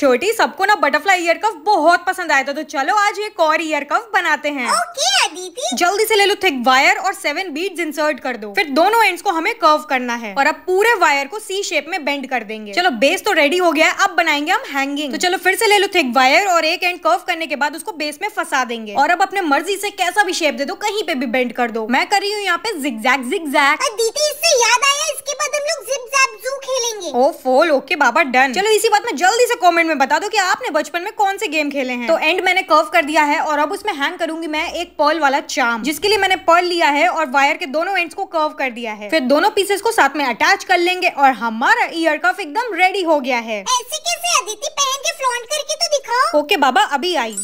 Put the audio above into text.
छोटी सबको ना बटरफ्लाई ईयर कफ बहुत पसंद आया था तो चलो आज एक और ईयर कफ बनाते हैं ओके अदिति जल्दी से ले लो थिक वायर और सेवन बीड्स इंसर्ट कर दो फिर दोनों एंड्स को हमें कर्व करना है और अब पूरे वायर को सी शेप में बेंड कर देंगे चलो बेस तो रेडी हो गया है अब बनाएंगे हम हैंगिंग तो चलो फिर से ले लो थिक वायर और एक एंड कर्व करने के बाद उसको बेस में फंसा देंगे और अब अपने मर्जी से कैसा भी शेप दे दो कहीं पे भी बेंड कर दो मैं कर रही हूँ यहाँ पे जिग जैग जिग इससे याद आया इसके बाद हम लोग ओ फोल ओके बाबा डन चलो इसी बात में जल्दी से कमेंट में बता दो कि आपने बचपन में कौन से गेम खेले हैं तो एंड मैंने कर्व कर दिया है और अब उसमें हैंग करूंगी मैं एक पर्ल वाला चाम जिसके लिए मैंने पर्ल लिया है और वायर के दोनों एंड को कर्व कर दिया है फिर दोनों पीसेस को साथ में अटैच कर लेंगे और हमारा ईयर कफ एकदम रेडी हो गया है कैसे अदिति पहन के फ्लॉन्ट करके तो दिखाओ ओके बाबा अभी आई